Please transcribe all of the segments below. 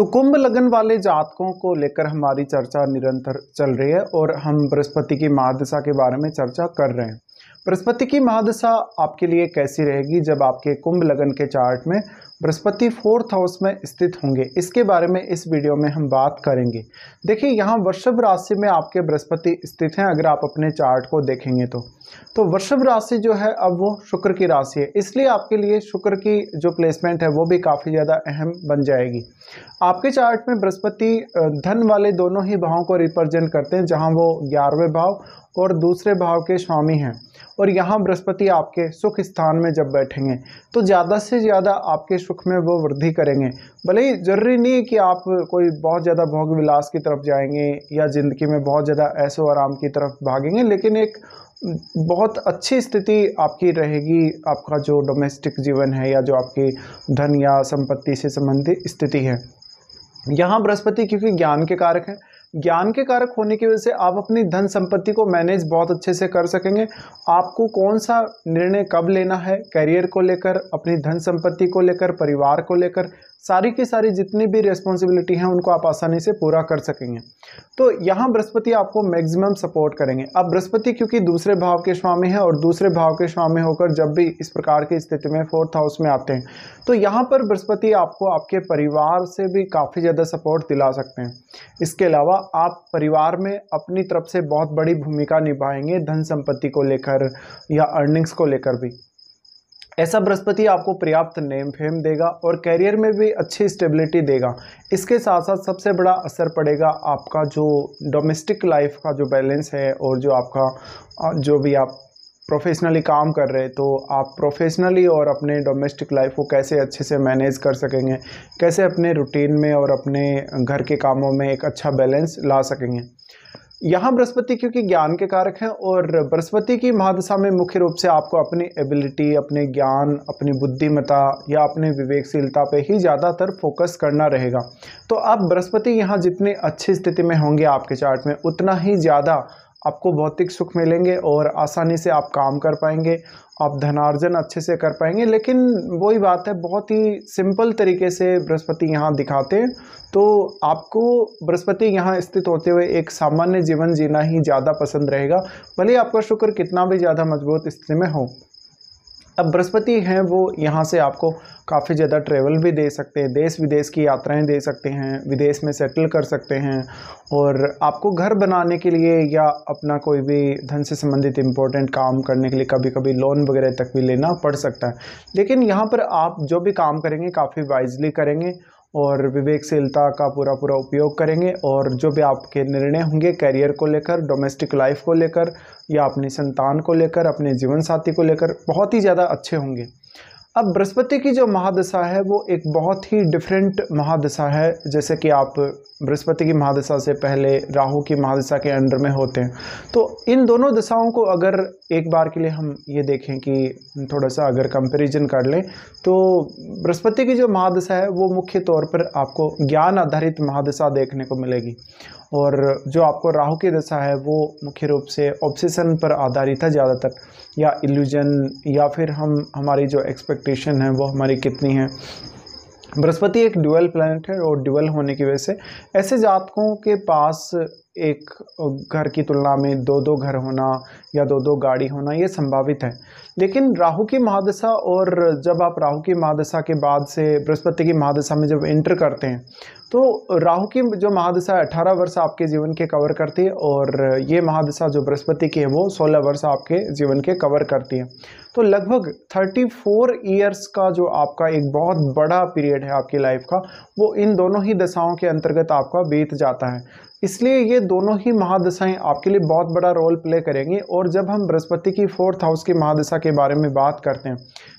तो कुंभ लगन वाले जातकों को लेकर हमारी चर्चा निरंतर चल रही है और हम बृहस्पति की महादशा के बारे में चर्चा कर रहे हैं बृहस्पति की महादशा आपके लिए कैसी रहेगी जब आपके कुंभ लगन के चार्ट में बृहस्पति फोर्थ हाउस में स्थित होंगे इसके बारे में इस वीडियो में हम बात करेंगे देखिए यहाँ वृषभ राशि में आपके बृहस्पति स्थित हैं अगर आप अपने चार्ट को देखेंगे तो तो वृषभ राशि जो है अब वो शुक्र की राशि है इसलिए आपके लिए शुक्र की जो प्लेसमेंट है वो भी काफ़ी ज़्यादा अहम बन जाएगी आपके चार्ट में बृहस्पति धन वाले दोनों ही भावों को रिप्रेजेंट करते हैं जहाँ वो ग्यारहवें भाव और दूसरे भाव के स्वामी हैं और यहाँ बृहस्पति आपके सुख स्थान में जब बैठेंगे तो ज़्यादा से ज़्यादा आपके सुख में वो वृद्धि करेंगे भले ही ज़रूरी नहीं है कि आप कोई बहुत ज़्यादा भोग विलास की तरफ जाएंगे या ज़िंदगी में बहुत ज़्यादा ऐसो आराम की तरफ भागेंगे लेकिन एक बहुत अच्छी स्थिति आपकी रहेगी आपका जो डोमेस्टिक जीवन है या जो आपकी धन या संपत्ति से संबंधित स्थिति है यहाँ बृहस्पति क्योंकि ज्ञान के कारक हैं ज्ञान के कारक होने की वजह से आप अपनी धन संपत्ति को मैनेज बहुत अच्छे से कर सकेंगे आपको कौन सा निर्णय कब लेना है करियर को लेकर अपनी धन संपत्ति को लेकर परिवार को लेकर सारी की सारी जितनी भी रिस्पॉन्सिबिलिटी हैं उनको आप आसानी से पूरा कर सकेंगे तो यहाँ बृहस्पति आपको मैक्सिमम सपोर्ट करेंगे अब बृहस्पति क्योंकि दूसरे भाव के स्वामी है और दूसरे भाव के स्वामी होकर जब भी इस प्रकार की स्थिति में फोर्थ हाउस में आते हैं तो यहाँ पर बृहस्पति आपको आपके परिवार से भी काफ़ी ज़्यादा सपोर्ट दिला सकते हैं इसके अलावा आप परिवार में अपनी तरफ से बहुत बड़ी भूमिका निभाएंगे धन संपत्ति को लेकर या अर्निंग्स को लेकर भी ऐसा बृहस्पति आपको पर्याप्त नेम फेम देगा और कैरियर में भी अच्छी स्टेबिलिटी देगा इसके साथ साथ सबसे बड़ा असर पड़ेगा आपका जो डोमेस्टिक लाइफ का जो बैलेंस है और जो आपका जो भी आप प्रोफेशनली काम कर रहे हैं तो आप प्रोफेशनली और अपने डोमेस्टिक लाइफ को कैसे अच्छे से मैनेज कर सकेंगे कैसे अपने रूटीन में और अपने घर के कामों में एक अच्छा बैलेंस ला सकेंगे यहाँ बृहस्पति क्योंकि ज्ञान के कारक हैं और बृहस्पति की महादशा में मुख्य रूप से आपको अपनी एबिलिटी अपने ज्ञान अपनी बुद्धिमता या अपने विवेकशीलता पे ही ज़्यादातर फोकस करना रहेगा तो आप बृहस्पति यहाँ जितने अच्छी स्थिति में होंगे आपके चार्ट में उतना ही ज़्यादा आपको भौतिक सुख मिलेंगे और आसानी से आप काम कर पाएंगे आप धनार्जन अच्छे से कर पाएंगे लेकिन वही बात है बहुत ही सिंपल तरीके से बृहस्पति यहाँ दिखाते हैं तो आपको बृहस्पति यहाँ स्थित होते हुए एक सामान्य जीवन जीना ही ज़्यादा पसंद रहेगा भले आपका शुक्र कितना भी ज़्यादा मजबूत स्थिति में हो अब बृहस्पति हैं वो यहाँ से आपको काफ़ी ज़्यादा ट्रेवल भी दे सकते हैं देश विदेश की यात्राएं दे सकते हैं विदेश में सेटल कर सकते हैं और आपको घर बनाने के लिए या अपना कोई भी धन से संबंधित इम्पोर्टेंट काम करने के लिए कभी कभी लोन वगैरह तक भी लेना पड़ सकता है लेकिन यहाँ पर आप जो भी काम करेंगे काफ़ी वाइजली करेंगे और विवेकशीलता का पूरा पूरा उपयोग करेंगे और जो भी आपके निर्णय होंगे करियर को लेकर डोमेस्टिक लाइफ को लेकर या अपनी संतान को लेकर अपने जीवन साथी को लेकर बहुत ही ज़्यादा अच्छे होंगे अब बृहस्पति की जो महादशा है वो एक बहुत ही डिफरेंट महादशा है जैसे कि आप बृहस्पति की महादशा से पहले राहु की महादशा के अंडर में होते हैं तो इन दोनों दशाओं को अगर एक बार के लिए हम ये देखें कि थोड़ा सा अगर कंपैरिजन कर लें तो बृहस्पति की जो महादशा है वो मुख्य तौर पर आपको ज्ञान आधारित महादशा देखने को मिलेगी और जो आपको राहु की दशा है वो मुख्य रूप से ऑब्सेशन पर आधारित है ज़्यादातर या इल्यूजन या फिर हम हमारी जो एक्सपेक्टेशन है वो हमारी कितनी है बृहस्पति एक ड्यूअल प्लैनेट है और ड्यूअल होने की वजह से ऐसे जातकों के पास एक घर की तुलना में दो दो घर होना या दो दो गाड़ी होना ये संभावित है लेकिन राहु की महादशा और जब आप राहु की महादशा के बाद से बृहस्पति की महादशा में जब एंटर करते हैं तो राहु की जो महादशा है अठारह वर्ष आपके जीवन के कवर करती है और ये महादशा जो बृहस्पति की है वो सोलह वर्ष आपके जीवन के कवर करती है तो लगभग थर्टी फोर ईयर्स का जो आपका एक बहुत बड़ा पीरियड है आपकी लाइफ का वो इन दोनों ही दशाओं के अंतर्गत आपका बीत जाता है इसलिए ये दोनों ही महादशाएं आपके लिए बहुत बड़ा रोल प्ले करेंगी और जब हम बृहस्पति की फोर्थ हाउस की महादशा के बारे में बात करते हैं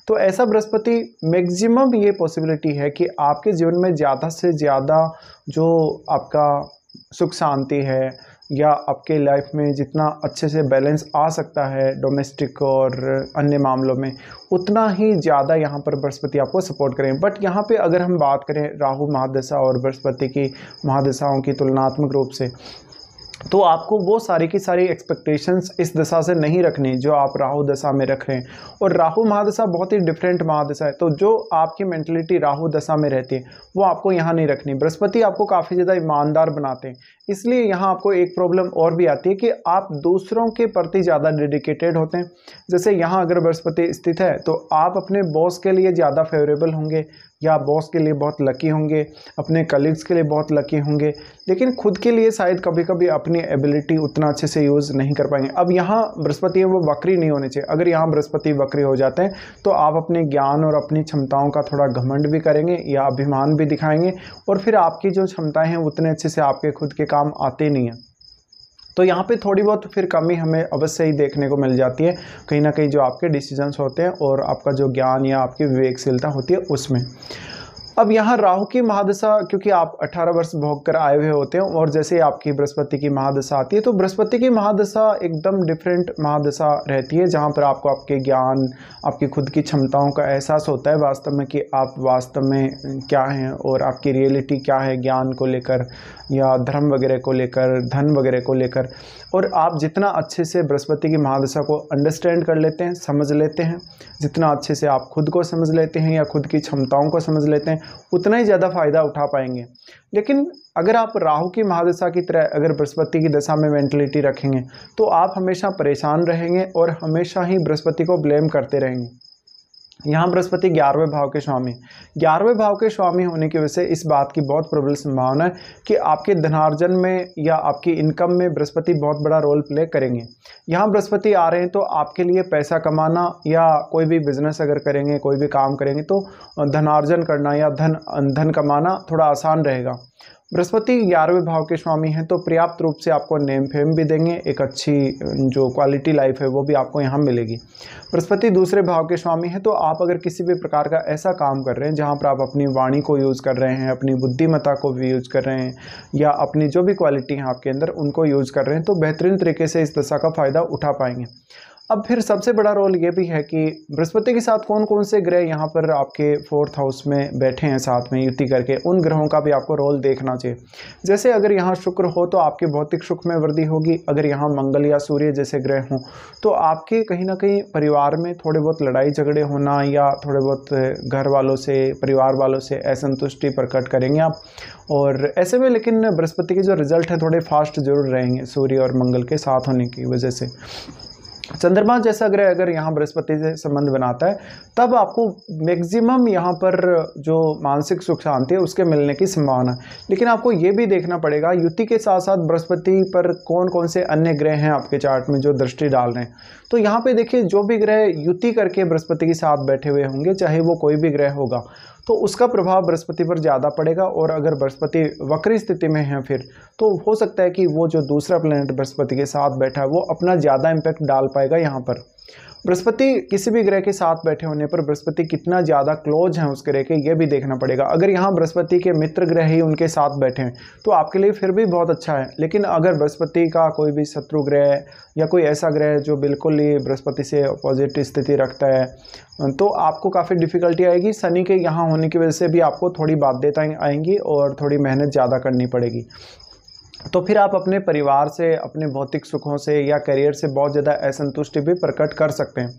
तो ऐसा बृहस्पति मैक्सिमम ये पॉसिबिलिटी है कि आपके जीवन में ज़्यादा से ज़्यादा जो आपका सुख शांति है या आपके लाइफ में जितना अच्छे से बैलेंस आ सकता है डोमेस्टिक और अन्य मामलों में उतना ही ज़्यादा यहाँ पर बृहस्पति आपको सपोर्ट करें बट यहाँ पे अगर हम बात करें राहु महादशा और बृहस्पति की महादशाओं की तुलनात्मक रूप से तो आपको वो सारी की सारी एक्सपेक्टेशंस इस दशा से नहीं रखनी जो आप राहु दशा में रख रहे हैं और राहु महादशा बहुत ही डिफरेंट महादशा है तो जो आपकी मैंटेलिटी राहु दशा में रहती है वो आपको यहाँ नहीं रखनी बृहस्पति आपको काफ़ी ज़्यादा ईमानदार बनाते हैं इसलिए यहाँ आपको एक प्रॉब्लम और भी आती है कि आप दूसरों के प्रति ज़्यादा डेडिकेटेड होते हैं जैसे यहाँ अगर बृहस्पति स्थित है तो आप अपने बॉस के लिए ज़्यादा फेवरेबल होंगे या बॉस के लिए बहुत लकी होंगे अपने कलीग्स के लिए बहुत लकी होंगे लेकिन खुद के लिए शायद कभी कभी अपनी एबिलिटी उतना अच्छे से यूज़ नहीं कर पाएंगे अब यहाँ बृहस्पति है वो वक्री नहीं होने चाहिए अगर यहाँ बृहस्पति वक्री हो जाते हैं तो आप अपने ज्ञान और अपनी क्षमताओं का थोड़ा घमंड भी करेंगे या अभिमान भी दिखाएंगे और फिर आपकी जो क्षमताएँ हैं उतने अच्छे से आपके खुद के काम आते नहीं हैं तो यहाँ पे थोड़ी बहुत फिर कमी हमें अवश्य ही देखने को मिल जाती है कहीं ना कहीं जो आपके डिसीजंस होते हैं और आपका जो ज्ञान या आपकी विवेकशीलता होती है उसमें अब यहाँ राहु की महादशा क्योंकि आप 18 वर्ष भोग कर आए हुए होते हैं और जैसे आपकी बृहस्पति की महादशा आती है तो बृहस्पति की महादशा एकदम डिफरेंट महादशा रहती है जहाँ पर आपको आपके ज्ञान आपकी खुद की क्षमताओं का एहसास होता है वास्तव में कि आप वास्तव में क्या हैं और आपकी रियलिटी क्या है ज्ञान को लेकर या धर्म वगैरह को लेकर धन वगैरह को लेकर और आप जितना अच्छे से बृहस्पति की महादशा को अंडरस्टैंड कर लेते हैं समझ लेते हैं जितना अच्छे से आप खुद को समझ लेते हैं या खुद की क्षमताओं को समझ लेते हैं उतना ही ज़्यादा फ़ायदा उठा पाएंगे लेकिन अगर आप राहु की महादशा की तरह अगर बृहस्पति की दशा में मेंटलिटी रखेंगे तो आप हमेशा परेशान रहेंगे और हमेशा ही बृहस्पति को ब्लेम करते रहेंगे यहाँ बृहस्पति ग्यारहवें भाव के स्वामी ग्यारहवें भाव के स्वामी होने की वजह से इस बात की बहुत प्रबल संभावना है कि आपके धनार्जन में या आपकी इनकम में बृहस्पति बहुत बड़ा रोल प्ले करेंगे यहाँ बृहस्पति आ रहे हैं तो आपके लिए पैसा कमाना या कोई भी बिजनेस अगर करेंगे कोई भी काम करेंगे तो धनार्जन करना या धन धन कमाना थोड़ा आसान रहेगा बृहस्पति ग्यारहवें भाव के स्वामी हैं तो पर्याप्त रूप से आपको नेम फेम भी देंगे एक अच्छी जो क्वालिटी लाइफ है वो भी आपको यहाँ मिलेगी बृहस्पति दूसरे भाव के स्वामी हैं तो आप अगर किसी भी प्रकार का ऐसा काम कर रहे हैं जहाँ पर आप अपनी वाणी को यूज़ कर रहे हैं अपनी बुद्धिमता को भी यूज़ कर रहे हैं या अपनी जो भी क्वालिटी हैं आपके अंदर उनको यूज़ कर रहे हैं तो बेहतरीन तरीके से इस दशा का फ़ायदा उठा पाएंगे अब फिर सबसे बड़ा रोल ये भी है कि बृहस्पति के साथ कौन कौन से ग्रह यहाँ पर आपके फोर्थ हाउस में बैठे हैं साथ में युति करके उन ग्रहों का भी आपको रोल देखना चाहिए जैसे अगर यहाँ शुक्र हो तो आपके भौतिक सुख में वृद्धि होगी अगर यहाँ मंगल या सूर्य जैसे ग्रह हों तो आपके कहीं ना कहीं परिवार में थोड़े बहुत लड़ाई झगड़े होना या थोड़े बहुत घर वालों से परिवार वालों से असंतुष्टि प्रकट करेंगे आप और ऐसे में लेकिन बृहस्पति के जो रिजल्ट हैं थोड़े फास्ट जरूर रहेंगे सूर्य और मंगल के साथ होने की वजह से चंद्रमा जैसा ग्रह अगर यहाँ बृहस्पति से संबंध बनाता है तब आपको मैक्सिमम यहाँ पर जो मानसिक सुख शांति है उसके मिलने की संभावना लेकिन आपको ये भी देखना पड़ेगा युति के साथ साथ बृहस्पति पर कौन कौन से अन्य ग्रह हैं आपके चार्ट में जो दृष्टि डाल रहे हैं तो यहाँ पे देखिए जो भी ग्रह युति करके बृहस्पति के साथ बैठे हुए होंगे चाहे वो कोई भी ग्रह होगा तो उसका प्रभाव बृहस्पति पर ज़्यादा पड़ेगा और अगर बृहस्पति वक्री स्थिति में है फिर तो हो सकता है कि वो जो दूसरा प्लानट बृहस्पति के साथ बैठा है वो अपना ज़्यादा इम्पैक्ट डाल पाएगा यहाँ पर बृहस्पति किसी भी ग्रह के साथ बैठे होने पर बृहस्पति कितना ज़्यादा क्लोज हैं उस ग्रह के ये भी देखना पड़ेगा अगर यहाँ बृहस्पति के मित्र ग्रह ही उनके साथ बैठे हैं तो आपके लिए फिर भी बहुत अच्छा है लेकिन अगर बृहस्पति का कोई भी शत्रु ग्रह या कोई ऐसा ग्रह जो बिल्कुल ही बृहस्पति से अपोजिट स्थिति रखता है तो आपको काफ़ी डिफ़िकल्टी आएगी शनि के यहाँ होने की वजह से भी आपको थोड़ी बाध्यताएँ आएंगी और थोड़ी मेहनत ज़्यादा करनी पड़ेगी तो फिर आप अपने परिवार से अपने भौतिक सुखों से या करियर से बहुत ज़्यादा असंतुष्टि भी प्रकट कर सकते हैं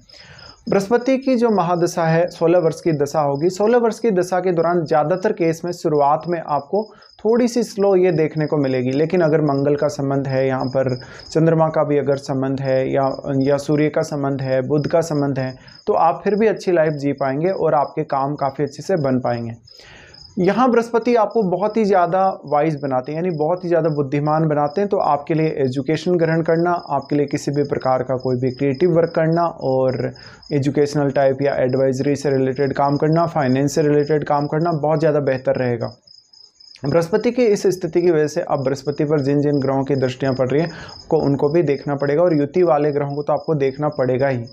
बृहस्पति की जो महादशा है 16 वर्ष की दशा होगी 16 वर्ष की दशा के दौरान ज़्यादातर केस में शुरुआत में आपको थोड़ी सी स्लो ये देखने को मिलेगी लेकिन अगर मंगल का संबंध है यहाँ पर चंद्रमा का भी अगर संबंध है या या सूर्य का संबंध है बुध का संबंध है तो आप फिर भी अच्छी लाइफ जी पाएंगे और आपके काम काफ़ी अच्छे से बन पाएंगे यहाँ बृहस्पति आपको बहुत ही ज़्यादा वाइज बनाते हैं यानी बहुत ही ज़्यादा बुद्धिमान बनाते हैं तो आपके लिए एजुकेशन ग्रहण करना आपके लिए किसी भी प्रकार का कोई भी क्रिएटिव वर्क करना और एजुकेशनल टाइप या एडवाइजरी से रिलेटेड काम करना फाइनेंस से रिलेटेड काम करना बहुत ज़्यादा बेहतर रहेगा बृहस्पति की इस स्थिति की वजह से अब बृहस्पति पर जिन जिन ग्रहों की दृष्टियाँ पड़ रही हैं को उनको भी देखना पड़ेगा और युति वाले ग्रहों को तो आपको देखना पड़ेगा ही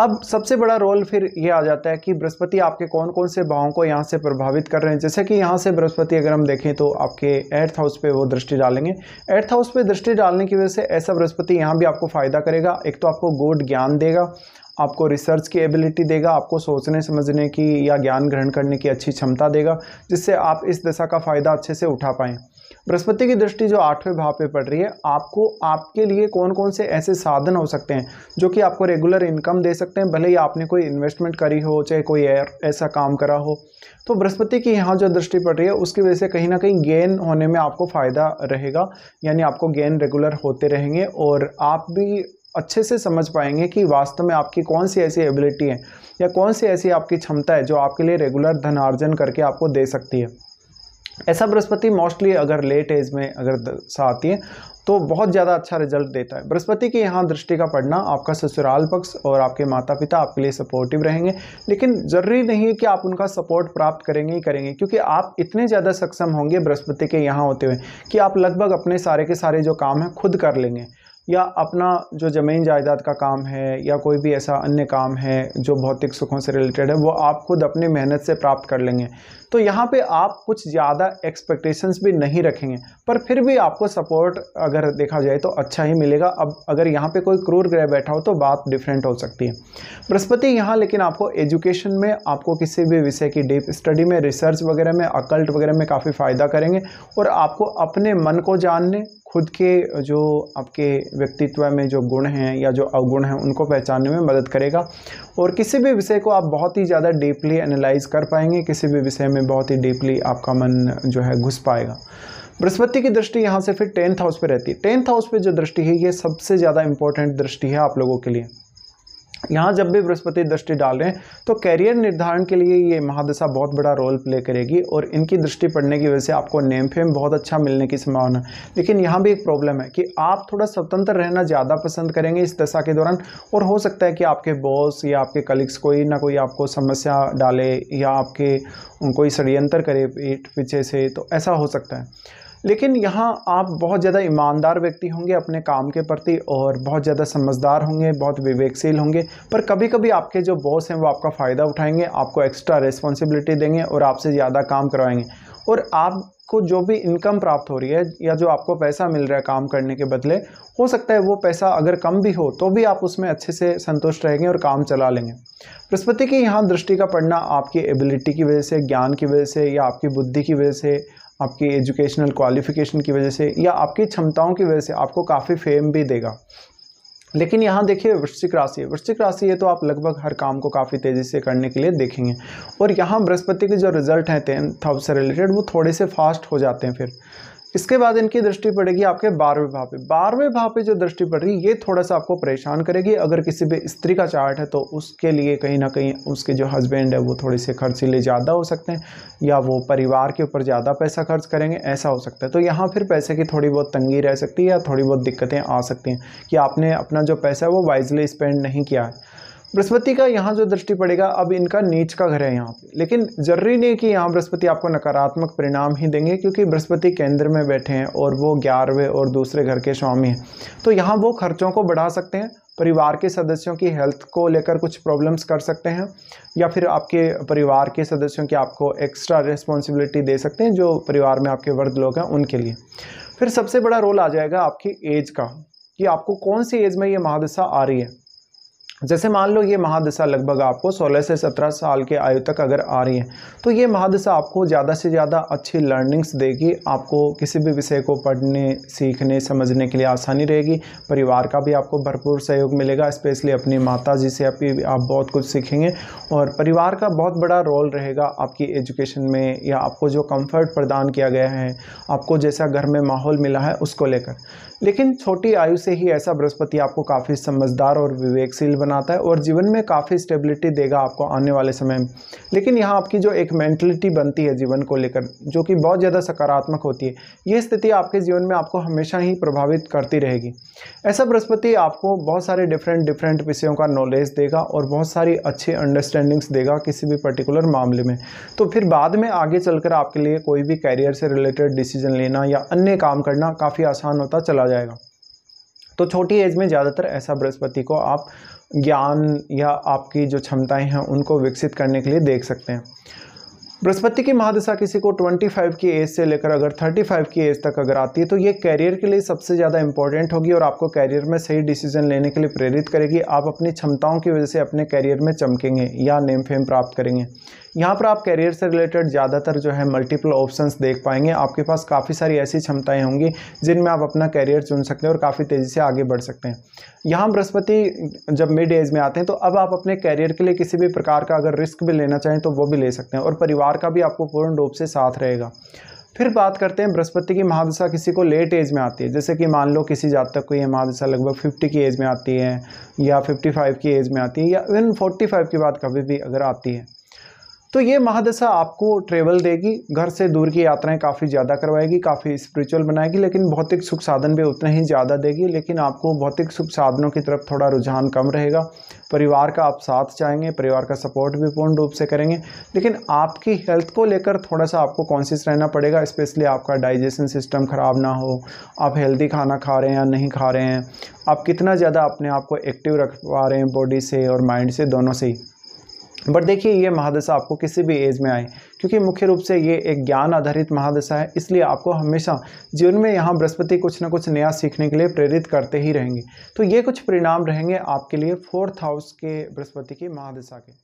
अब सबसे बड़ा रोल फिर ये आ जाता है कि बृहस्पति आपके कौन कौन से भावों को यहाँ से प्रभावित कर रहे हैं जैसे कि यहाँ से बृहस्पति अगर हम देखें तो आपके एर्थ हाउस पे वो दृष्टि डालेंगे एर्थ हाउस पे दृष्टि डालने की वजह से ऐसा बृहस्पति यहाँ भी आपको फ़ायदा करेगा एक तो आपको गुड ज्ञान देगा आपको रिसर्च की एबिलिटी देगा आपको सोचने समझने की या ज्ञान ग्रहण करने की अच्छी क्षमता देगा जिससे आप इस दशा का फ़ायदा अच्छे से उठा पाएँ बृहस्पति की दृष्टि जो आठवें भाव पे पड़ रही है आपको आपके लिए कौन कौन से ऐसे साधन हो सकते हैं जो कि आपको रेगुलर इनकम दे सकते हैं भले ही आपने कोई इन्वेस्टमेंट करी हो चाहे कोई ऐसा काम करा हो तो बृहस्पति की यहाँ जो दृष्टि पड़ रही है उसकी वजह से कहीं ना कहीं गेन होने में आपको फ़ायदा रहेगा यानी आपको गेन रेगुलर होते रहेंगे और आप भी अच्छे से समझ पाएंगे कि वास्तव में आपकी कौन सी ऐसी एबिलिटी है या कौन सी ऐसी आपकी क्षमता है जो आपके लिए रेगुलर धन अर्जन करके आपको दे सकती है ऐसा बृहस्पति मोस्टली अगर लेट एज में अगर दशा आती है तो बहुत ज़्यादा अच्छा रिजल्ट देता है बृहस्पति की यहाँ दृष्टि का पढ़ना आपका ससुराल पक्ष और आपके माता पिता आपके लिए सपोर्टिव रहेंगे लेकिन ज़रूरी नहीं है कि आप उनका सपोर्ट प्राप्त करेंगे ही करेंगे क्योंकि आप इतने ज़्यादा सक्षम होंगे बृहस्पति के यहाँ होते हुए कि आप लगभग अपने सारे के सारे जो काम हैं खुद कर लेंगे या अपना जो ज़मीन जायदाद का काम है या कोई भी ऐसा अन्य काम है जो भौतिक सुखों से रिलेटेड है वो आप खुद अपनी मेहनत से प्राप्त कर लेंगे तो यहाँ पे आप कुछ ज़्यादा एक्सपेक्टेशंस भी नहीं रखेंगे पर फिर भी आपको सपोर्ट अगर देखा जाए तो अच्छा ही मिलेगा अब अगर यहाँ पे कोई क्रूर ग्रह बैठा हो तो बात डिफरेंट हो सकती है बृहस्पति यहाँ लेकिन आपको एजुकेशन में आपको किसी भी विषय की डीप स्टडी में रिसर्च वगैरह में अकल्ट वगैरह में काफ़ी फ़ायदा करेंगे और आपको अपने मन को जानने खुद के जो आपके व्यक्तित्व में जो गुण हैं या जो अवगुण हैं उनको पहचानने में मदद करेगा और किसी भी विषय को आप बहुत ही ज़्यादा डीपली एनालाइज कर पाएंगे किसी भी विषय में बहुत ही डीपली आपका मन जो है घुस पाएगा बृहस्पति की दृष्टि यहाँ से फिर टेंथ हाउस पे रहती है टेंथ हाउस पे जो दृष्टि है ये सबसे ज़्यादा इंपॉर्टेंट दृष्टि है आप लोगों के लिए यहाँ जब भी बृहस्पति दृष्टि डाल रहे हैं तो कैरियर निर्धारण के लिए ये महादशा बहुत बड़ा रोल प्ले करेगी और इनकी दृष्टि पड़ने की वजह से आपको नेम फेम बहुत अच्छा मिलने की संभावना है लेकिन यहाँ भी एक प्रॉब्लम है कि आप थोड़ा स्वतंत्र रहना ज़्यादा पसंद करेंगे इस दशा के दौरान और हो सकता है कि आपके बॉस या आपके कलीग्स कोई ना कोई आपको समस्या डाले या आपके कोई षडयंत्र करे पीठ पीछे से तो ऐसा हो सकता है लेकिन यहाँ आप बहुत ज़्यादा ईमानदार व्यक्ति होंगे अपने काम के प्रति और बहुत ज़्यादा समझदार होंगे बहुत विवेकशील होंगे पर कभी कभी आपके जो बॉस हैं वो आपका फ़ायदा उठाएंगे आपको एक्स्ट्रा रिस्पॉन्सिबिलिटी देंगे और आपसे ज़्यादा काम करवाएंगे और आप को जो भी इनकम प्राप्त हो रही है या जो आपको पैसा मिल रहा है काम करने के बदले हो सकता है वो पैसा अगर कम भी हो तो भी आप उसमें अच्छे से संतुष्ट रहेंगे और काम चला लेंगे बृहस्पति की यहाँ दृष्टि का पड़ना आपकी एबिलिटी की वजह से ज्ञान की वजह से या आपकी बुद्धि की वजह से आपकी एजुकेशनल क्वालिफिकेशन की वजह से या आपकी क्षमताओं की वजह से आपको काफ़ी फेम भी देगा लेकिन यहाँ देखिए वृश्चिक राशि वृश्चिक राशि है तो आप लगभग हर काम को काफ़ी तेज़ी से करने के लिए देखेंगे और यहाँ बृहस्पति के जो रिजल्ट हैं टेंथ हाउस से रिलेटेड वो थोड़े से फास्ट हो जाते हैं फिर इसके बाद इनकी दृष्टि पड़ेगी आपके बारहवें भाव पे बारहवें भाव पे जो दृष्टि पड़ रही है ये थोड़ा सा आपको परेशान करेगी अगर किसी भी स्त्री का चार्ट है तो उसके लिए कहीं ना कहीं उसके जो हस्बैंड है वो थोड़े से खर्चीले ज़्यादा हो सकते हैं या वो परिवार के ऊपर ज़्यादा पैसा खर्च करेंगे ऐसा हो सकता है तो यहाँ फिर पैसे की थोड़ी बहुत तंगी रह सकती है या थोड़ी बहुत दिक्कतें आ सकती हैं कि आपने अपना जो पैसा है वो वाइजली स्पेंड नहीं किया है बृहस्पति का यहाँ जो दृष्टि पड़ेगा अब इनका नीच का घर है यहाँ पे लेकिन जरूरी नहीं कि यहाँ बृहस्पति आपको नकारात्मक परिणाम ही देंगे क्योंकि बृहस्पति केंद्र में बैठे हैं और वो ग्यारहवें और दूसरे घर के स्वामी हैं तो यहाँ वो खर्चों को बढ़ा सकते हैं परिवार के सदस्यों की हेल्थ को लेकर कुछ प्रॉब्लम्स कर सकते हैं या फिर आपके परिवार के सदस्यों की आपको एक्स्ट्रा रिस्पॉन्सिबिलिटी दे सकते हैं जो परिवार में आपके वर्ध लोग हैं उनके लिए फिर सबसे बड़ा रोल आ जाएगा आपकी एज का कि आपको कौन सी एज में ये महादशा आ रही है जैसे मान लो ये महादशा लगभग आपको 16 से 17 साल के आयु तक अगर आ रही है तो ये महादशा आपको ज़्यादा से ज़्यादा अच्छी लर्निंग्स देगी आपको किसी भी विषय को पढ़ने सीखने समझने के लिए आसानी रहेगी परिवार का भी आपको भरपूर सहयोग मिलेगा स्पेशली अपनी माता जी से अभी आप बहुत कुछ सीखेंगे और परिवार का बहुत बड़ा रोल रहेगा आपकी एजुकेशन में या आपको जो कम्फर्ट प्रदान किया गया है आपको जैसा घर में माहौल मिला है उसको लेकर लेकिन छोटी आयु से ही ऐसा बृहस्पति आपको काफ़ी समझदार और विवेकशील बनाता है और जीवन में काफ़ी स्टेबिलिटी देगा आपको आने वाले समय में लेकिन यहाँ आपकी जो एक मैंटलिटी बनती है जीवन को लेकर जो कि बहुत ज़्यादा सकारात्मक होती है ये स्थिति आपके जीवन में आपको हमेशा ही प्रभावित करती रहेगी ऐसा बृहस्पति आपको बहुत सारे डिफरेंट डिफरेंट विषयों का नॉलेज देगा और बहुत सारी अच्छी अंडरस्टैंडिंग्स देगा किसी भी पर्टिकुलर मामले में तो फिर बाद में आगे चलकर आपके लिए कोई भी कैरियर से रिलेटेड डिसीजन लेना या अन्य काम करना काफ़ी आसान होता चला चला जाएगा तो छोटी एज में ज़्यादातर ऐसा बृहस्पति को आप ज्ञान या आपकी जो क्षमताएं हैं उनको विकसित करने के लिए देख सकते हैं बृहस्पति की महादशा किसी को 25 की एज से लेकर अगर 35 की एज तक अगर आती है तो ये कैरियर के लिए सबसे ज़्यादा इंपॉर्टेंट होगी और आपको कैरियर में सही डिसीजन लेने के लिए प्रेरित करेगी आप अपनी क्षमताओं की वजह से अपने कैरियर में चमकेंगे या नेम फेम प्राप्त करेंगे यहाँ पर आप कैरियर से रिलेटेड ज़्यादातर जो है मल्टीपल ऑप्शन देख पाएंगे आपके पास काफ़ी सारी ऐसी क्षमताएँ होंगी जिनमें आप अपना कैरियर चुन सकते हैं और काफ़ी तेज़ी से आगे बढ़ सकते हैं यहाँ बृहस्पति जब मिड एज में आते हैं तो अब आप अपने कैरियर के लिए किसी भी प्रकार का अगर रिस्क भी लेना चाहें तो वो भी ले सकते हैं और परिवार परिवार का भी आपको पूर्ण रूप से साथ रहेगा फिर बात करते हैं बृहस्पति की महादशा किसी को लेट एज में आती है जैसे कि मान लो किसी जातक को यह महादशा लगभग 50 की एज में आती है या 55 की एज में आती है या इवन 45 की बात कभी भी अगर आती है तो ये महादशा आपको ट्रेवल देगी घर से दूर की यात्राएं काफ़ी ज़्यादा करवाएगी काफ़ी स्पिरिचुअल बनाएगी लेकिन भौतिक सुख साधन भी उतने ही ज़्यादा देगी लेकिन आपको भौतिक सुख साधनों की तरफ थोड़ा रुझान कम रहेगा परिवार का आप साथ चाहेंगे परिवार का सपोर्ट भी पूर्ण रूप से करेंगे लेकिन आपकी हेल्थ को लेकर थोड़ा सा आपको कॉन्शियस रहना पड़ेगा स्पेशली आपका डाइजेशन सिस्टम ख़राब ना हो आप हेल्दी खाना खा रहे हैं या नहीं खा रहे हैं आप कितना ज़्यादा अपने आप को एक्टिव रख पा रहे हैं बॉडी से और माइंड से दोनों से ही बट देखिए ये महादशा आपको किसी भी एज में आए क्योंकि मुख्य रूप से ये एक ज्ञान आधारित महादशा है इसलिए आपको हमेशा जीवन में यहाँ बृहस्पति कुछ ना कुछ नया सीखने के लिए प्रेरित करते ही रहेंगे तो ये कुछ परिणाम रहेंगे आपके लिए फोर्थ हाउस के बृहस्पति की महादशा के